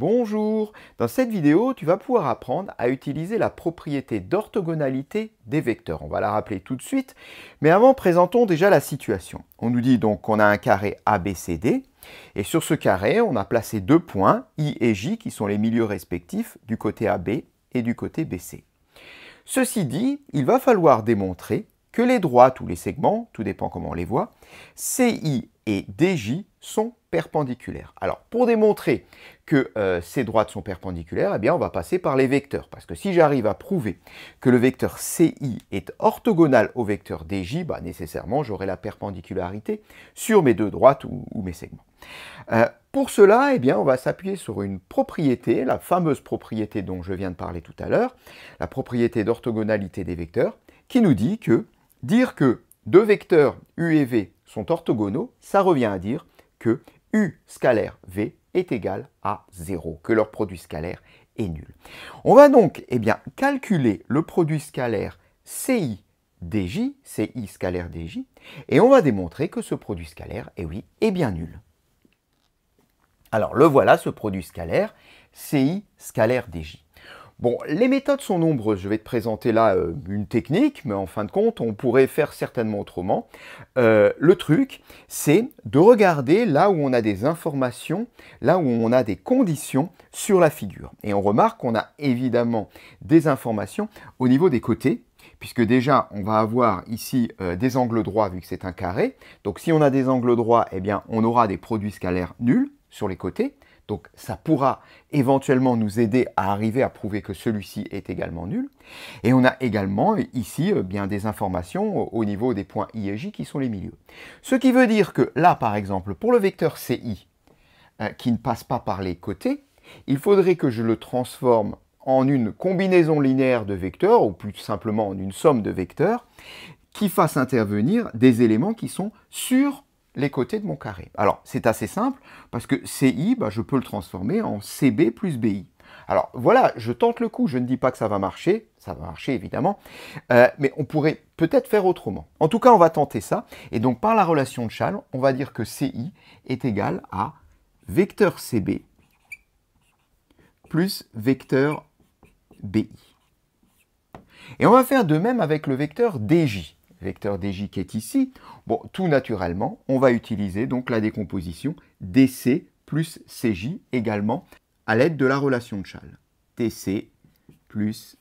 Bonjour Dans cette vidéo, tu vas pouvoir apprendre à utiliser la propriété d'orthogonalité des vecteurs. On va la rappeler tout de suite, mais avant, présentons déjà la situation. On nous dit donc qu'on a un carré ABCD, et sur ce carré, on a placé deux points, I et J, qui sont les milieux respectifs du côté AB et du côté BC. Ceci dit, il va falloir démontrer que les droites ou les segments, tout dépend comment on les voit, CI et DJ sont perpendiculaire. Alors, pour démontrer que euh, ces droites sont perpendiculaires, eh bien, on va passer par les vecteurs. Parce que si j'arrive à prouver que le vecteur CI est orthogonal au vecteur DJ, bah, nécessairement, j'aurai la perpendicularité sur mes deux droites ou, mes segments. Euh, pour cela, eh bien, on va s'appuyer sur une propriété, la fameuse propriété dont je viens de parler tout à l'heure, la propriété d'orthogonalité des vecteurs, qui nous dit que dire que deux vecteurs U et V sont orthogonaux, ça revient à dire que U scalaire V est égal à 0, que leur produit scalaire est nul. On va donc eh bien, calculer le produit scalaire CI dj, CI scalaire dj, et on va démontrer que ce produit scalaire, eh oui, est bien nul. Alors le voilà, ce produit scalaire, CI scalaire dj. Bon, les méthodes sont nombreuses. Je vais te présenter là euh, une technique, mais en fin de compte, on pourrait faire certainement autrement. Euh, le truc, c'est de regarder là où on a des informations, là où on a des conditions sur la figure. Et on remarque qu'on a évidemment des informations au niveau des côtés, puisque déjà on va avoir ici euh, des angles droits vu que c'est un carré. Donc si on a des angles droits, eh bien on aura des produits scalaires nuls sur les côtés. Donc ça pourra éventuellement nous aider à arriver à prouver que celui-ci est également nul. Et on a également ici euh, bien des informations au niveau des points I et J qui sont les milieux. Ce qui veut dire que là, par exemple, pour le vecteur CI, euh, qui ne passe pas par les côtés, il faudrait que je le transforme en une combinaison linéaire de vecteurs, ou plus simplement en une somme de vecteurs, qui fasse intervenir des éléments qui sont sur les côtés de mon carré. Alors, c'est assez simple, parce que CI, bah, je peux le transformer en CB plus BI. Alors voilà, je tente le coup, je ne dis pas que ça va marcher, ça va marcher évidemment, euh, mais on pourrait peut-être faire autrement. En tout cas, on va tenter ça, et donc par la relation de Chasles, on va dire que CI est égal à vecteur CB plus vecteur BI. Et on va faire de même avec le vecteur DJ vecteur dj qui est ici, bon, tout naturellement, on va utiliser donc la décomposition dc plus cj également à l'aide de la relation de Schall. dc plus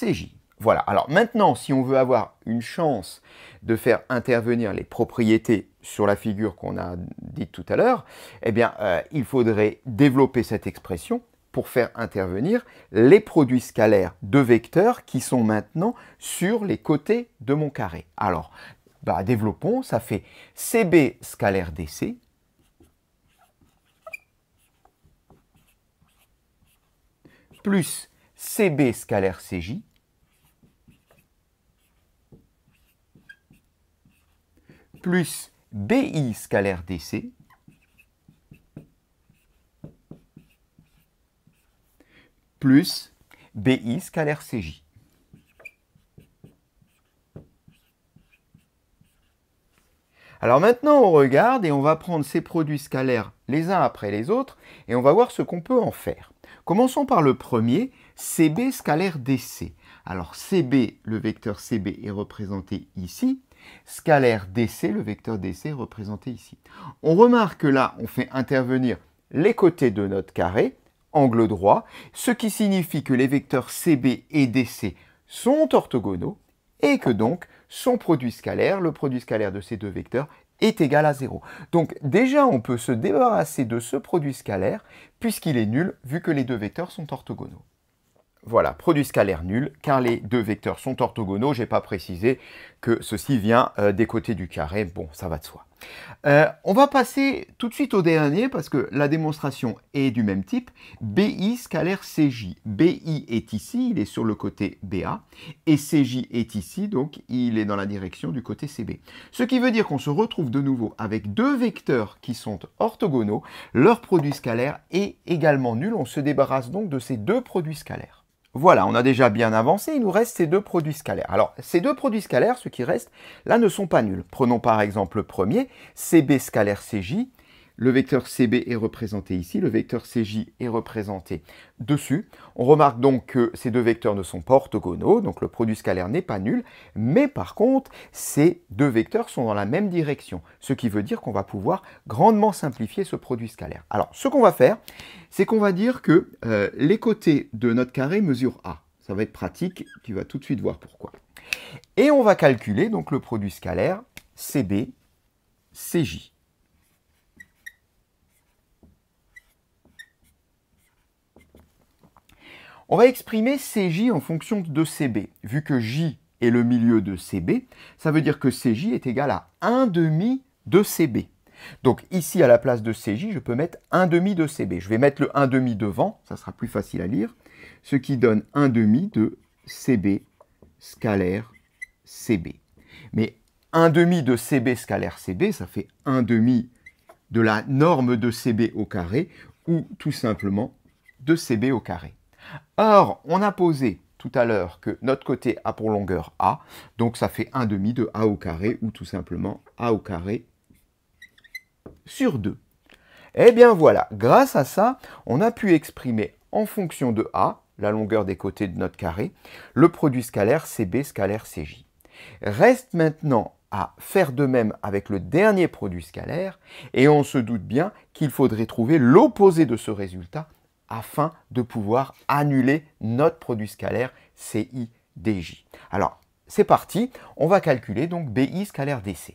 cj. Voilà. Alors maintenant, si on veut avoir une chance de faire intervenir les propriétés sur la figure qu'on a dite tout à l'heure, eh bien, euh, il faudrait développer cette expression pour faire intervenir les produits scalaires de vecteurs qui sont maintenant sur les côtés de mon carré. Alors, bah, développons, ça fait CB scalaire DC. plus CB scalaire CJ plus BI scalaire DC plus BI scalaire CJ. Alors maintenant, on regarde et on va prendre ces produits scalaires les uns après les autres et on va voir ce qu'on peut en faire. Commençons par le premier, CB scalaire DC. Alors CB, le vecteur CB est représenté ici. Scalaire DC, le vecteur DC est représenté ici. On remarque que là, on fait intervenir les côtés de notre carré angle droit, ce qui signifie que les vecteurs CB et DC sont orthogonaux et que donc son produit scalaire, le produit scalaire de ces deux vecteurs, est égal à 0. Donc déjà, on peut se débarrasser de ce produit scalaire puisqu'il est nul vu que les deux vecteurs sont orthogonaux. Voilà, produit scalaire nul, car les deux vecteurs sont orthogonaux. Je n'ai pas précisé que ceci vient euh, des côtés du carré. Bon, ça va de soi. Euh, on va passer tout de suite au dernier parce que la démonstration est du même type. BI scalaire CJ. BI est ici, il est sur le côté BA. Et CJ est ici, donc il est dans la direction du côté CB. Ce qui veut dire qu'on se retrouve de nouveau avec deux vecteurs qui sont orthogonaux. Leur produit scalaire est également nul. On se débarrasse donc de ces deux produits scalaires. Voilà, on a déjà bien avancé, il nous reste ces deux produits scalaires. Alors, ces deux produits scalaires, ceux qui restent, là, ne sont pas nuls. Prenons par exemple le premier, CB scalaire CJ, le vecteur CB est représenté ici, le vecteur CJ est représenté dessus. On remarque donc que ces deux vecteurs ne sont pas orthogonaux, donc le produit scalaire n'est pas nul, mais par contre, ces deux vecteurs sont dans la même direction, ce qui veut dire qu'on va pouvoir grandement simplifier ce produit scalaire. Alors, ce qu'on va faire, c'est qu'on va dire que euh, les côtés de notre carré mesurent A. Ça va être pratique, tu vas tout de suite voir pourquoi. Et on va calculer donc le produit scalaire CB, CJ. On va exprimer CJ en fonction de CB. Vu que J est le milieu de CB, ça veut dire que CJ est égal à 1 demi de CB. Donc ici, à la place de CJ, je peux mettre 1 demi de CB. Je vais mettre le 1 demi devant, ça sera plus facile à lire, ce qui donne 1 demi de CB scalaire CB. Mais 1 demi de CB scalaire CB, ça fait 1 demi de la norme de CB au carré, ou tout simplement de CB au carré. Or, on a posé tout à l'heure que notre côté a pour longueur A, donc ça fait 1 demi de A au carré, ou tout simplement A au carré sur 2. Eh bien voilà, grâce à ça, on a pu exprimer en fonction de A, la longueur des côtés de notre carré, le produit scalaire CB scalaire CJ. Reste maintenant à faire de même avec le dernier produit scalaire, et on se doute bien qu'il faudrait trouver l'opposé de ce résultat afin de pouvoir annuler notre produit scalaire CIDJ. Alors, c'est parti, on va calculer donc BI scalaire DC.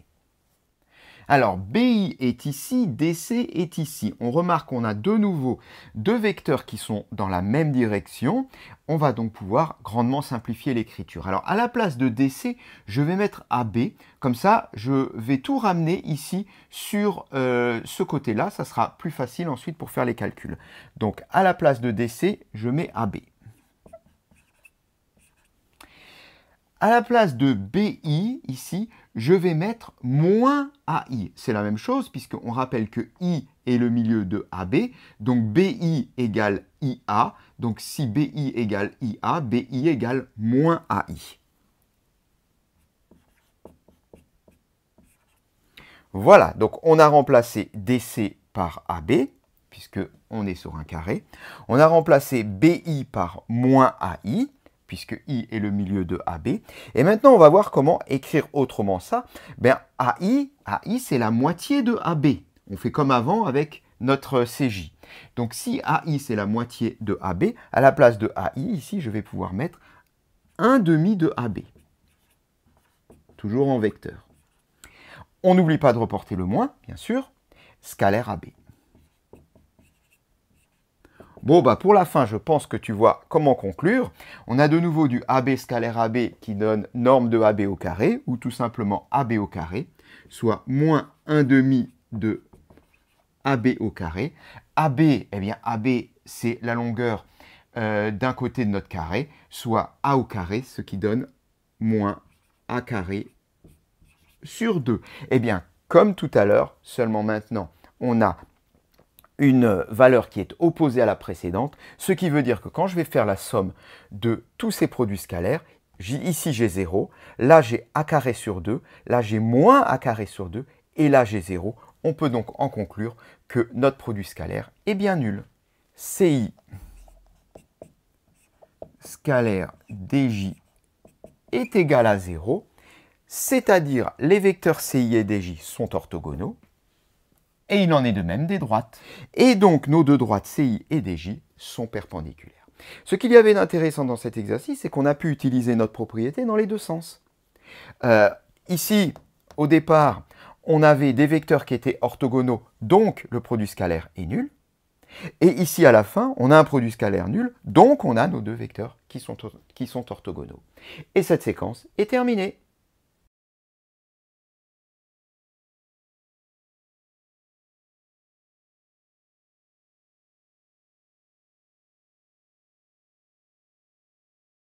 Alors, BI est ici, DC est ici. On remarque qu'on a de nouveau deux vecteurs qui sont dans la même direction. On va donc pouvoir grandement simplifier l'écriture. Alors, à la place de DC, je vais mettre AB. Comme ça, je vais tout ramener ici sur euh, ce côté-là. Ça sera plus facile ensuite pour faire les calculs. Donc, à la place de DC, je mets AB. À la place de BI, ici, je vais mettre moins AI. C'est la même chose, puisqu'on rappelle que I est le milieu de AB, donc BI égale IA. Donc si BI égale IA, BI égale moins AI. Voilà, donc on a remplacé DC par AB, puisque on est sur un carré. On a remplacé BI par moins AI puisque I est le milieu de AB. Et maintenant, on va voir comment écrire autrement ça. Ben, AI, c'est la moitié de AB. On fait comme avant avec notre CJ. Donc si AI, c'est la moitié de AB, à la place de AI, ici, je vais pouvoir mettre un demi de AB. Toujours en vecteur. On n'oublie pas de reporter le moins, bien sûr, scalaire AB. Bon, bah pour la fin, je pense que tu vois comment conclure. On a de nouveau du AB scalaire AB qui donne norme de AB au carré, ou tout simplement AB au carré, soit moins 1 demi de AB au carré. AB, eh bien AB, c'est la longueur euh, d'un côté de notre carré, soit A au carré, ce qui donne moins A carré sur 2. Eh bien, comme tout à l'heure, seulement maintenant, on a une valeur qui est opposée à la précédente, ce qui veut dire que quand je vais faire la somme de tous ces produits scalaires, ici j'ai 0, là j'ai a carré sur 2, là j'ai moins a carré sur 2, et là j'ai 0. On peut donc en conclure que notre produit scalaire est bien nul. CI scalaire dj est égal à 0, c'est-à-dire les vecteurs ci et dj sont orthogonaux, et il en est de même des droites. Et donc nos deux droites CI et DJ sont perpendiculaires. Ce qu'il y avait d'intéressant dans cet exercice, c'est qu'on a pu utiliser notre propriété dans les deux sens. Euh, ici, au départ, on avait des vecteurs qui étaient orthogonaux, donc le produit scalaire est nul. Et ici, à la fin, on a un produit scalaire nul, donc on a nos deux vecteurs qui sont orthogonaux. Et cette séquence est terminée.